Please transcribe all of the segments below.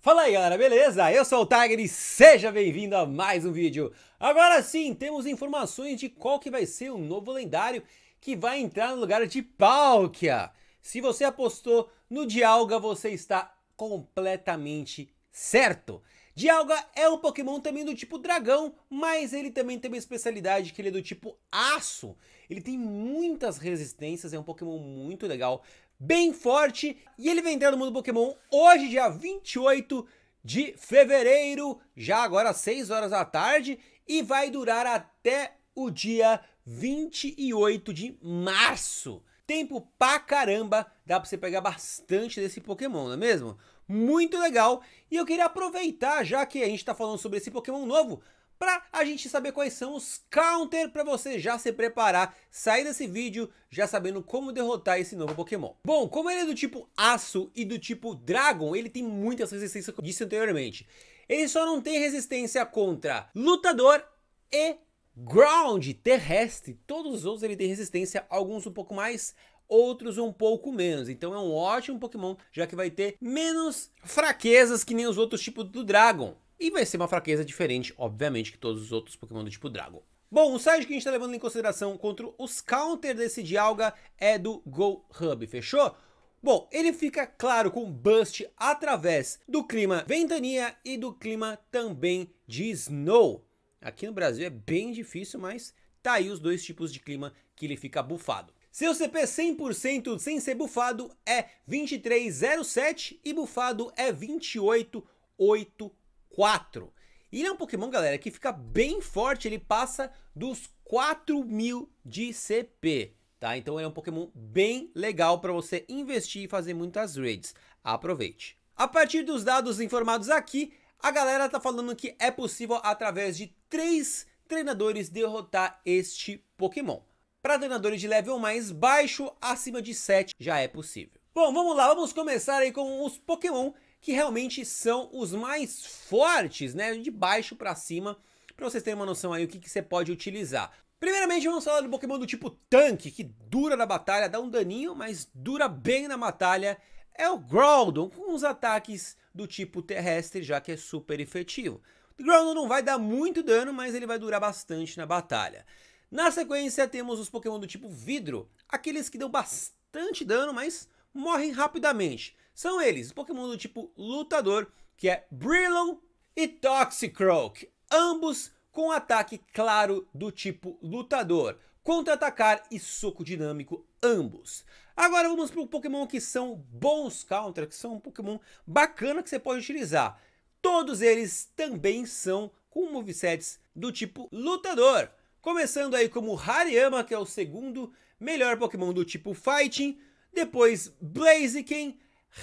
Fala aí galera, beleza? Eu sou o Tiger e seja bem-vindo a mais um vídeo. Agora sim, temos informações de qual que vai ser o novo lendário que vai entrar no lugar de Palkia. Se você apostou no Dialga, você está completamente certo. Dialga é um Pokémon também do tipo dragão, mas ele também tem uma especialidade que ele é do tipo aço. Ele tem muitas resistências, é um Pokémon muito legal, bem forte. E ele vem entrar no mundo Pokémon hoje, dia 28 de fevereiro, já agora às 6 horas da tarde, e vai durar até o dia 28 de março. Tempo pra caramba, dá pra você pegar bastante desse Pokémon, não é mesmo? Muito legal, e eu queria aproveitar, já que a gente tá falando sobre esse Pokémon novo, para a gente saber quais são os counter para você já se preparar, sair desse vídeo já sabendo como derrotar esse novo Pokémon. Bom, como ele é do tipo Aço e do tipo Dragon, ele tem muitas resistências, como disse anteriormente. Ele só não tem resistência contra Lutador e ground, terrestre, todos os outros ele tem resistência, alguns um pouco mais, outros um pouco menos. Então é um ótimo Pokémon, já que vai ter menos fraquezas que nem os outros tipos do Dragon. E vai ser uma fraqueza diferente, obviamente, que todos os outros Pokémon do tipo Dragon. Bom, o site que a gente está levando em consideração contra os counter desse Dialga é do Go Hub, fechou? Bom, ele fica claro com Bust através do clima Ventania e do clima também de Snow. Aqui no Brasil é bem difícil, mas tá aí os dois tipos de clima que ele fica bufado. Seu CP 100% sem ser bufado é 2307 e bufado é 2884. E ele é um Pokémon, galera, que fica bem forte, ele passa dos 4000 mil de CP, tá? Então ele é um Pokémon bem legal para você investir e fazer muitas raids. Aproveite. A partir dos dados informados aqui, a galera tá falando que é possível através de três treinadores derrotar este Pokémon. Para treinadores de level mais baixo, acima de 7 já é possível. Bom, vamos lá, vamos começar aí com os Pokémon que realmente são os mais fortes, né? De baixo para cima, para vocês terem uma noção aí o que, que você pode utilizar. Primeiramente, vamos falar do Pokémon do tipo tanque, que dura na batalha, dá um daninho, mas dura bem na batalha. É o Groudon, com os ataques do tipo terrestre, já que é super efetivo. O Ground não vai dar muito dano, mas ele vai durar bastante na batalha. Na sequência temos os Pokémon do tipo Vidro, aqueles que dão bastante dano, mas morrem rapidamente. São eles, os Pokémon do tipo Lutador, que é Brillo e Toxicroak, ambos com ataque claro do tipo Lutador contra-atacar e soco dinâmico, ambos. Agora vamos para um Pokémon que são bons counter, que são um Pokémon bacana que você pode utilizar. Todos eles também são com movesets do tipo lutador. Começando aí como Hariyama, que é o segundo melhor Pokémon do tipo Fighting. Depois Blaziken,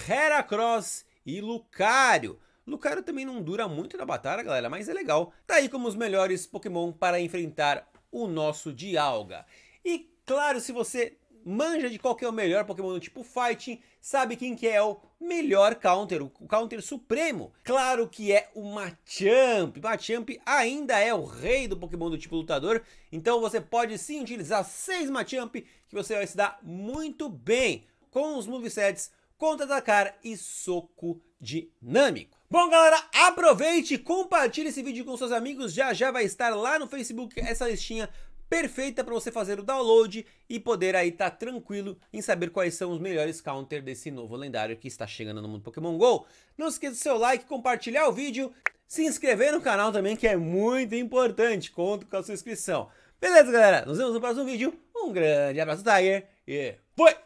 Heracross e Lucario. Lucario também não dura muito na batalha, galera, mas é legal. Tá aí como os melhores Pokémon para enfrentar o nosso Dialga. E claro, se você manja de qual é o melhor Pokémon do tipo Fighting, sabe quem que é o melhor counter, o counter supremo. Claro que é o Machamp. Machamp ainda é o rei do Pokémon do tipo lutador, então você pode sim utilizar seis Machamp que você vai se dar muito bem com os movesets, contra-atacar e soco dinâmico. Bom, galera, aproveite compartilhe esse vídeo com seus amigos. Já já vai estar lá no Facebook essa listinha perfeita para você fazer o download e poder aí estar tá tranquilo em saber quais são os melhores counter desse novo lendário que está chegando no mundo Pokémon GO. Não esqueça do seu like, compartilhar o vídeo, se inscrever no canal também que é muito importante. Conto com a sua inscrição. Beleza, galera? Nos vemos no próximo vídeo. Um grande abraço, Tiger, e fui!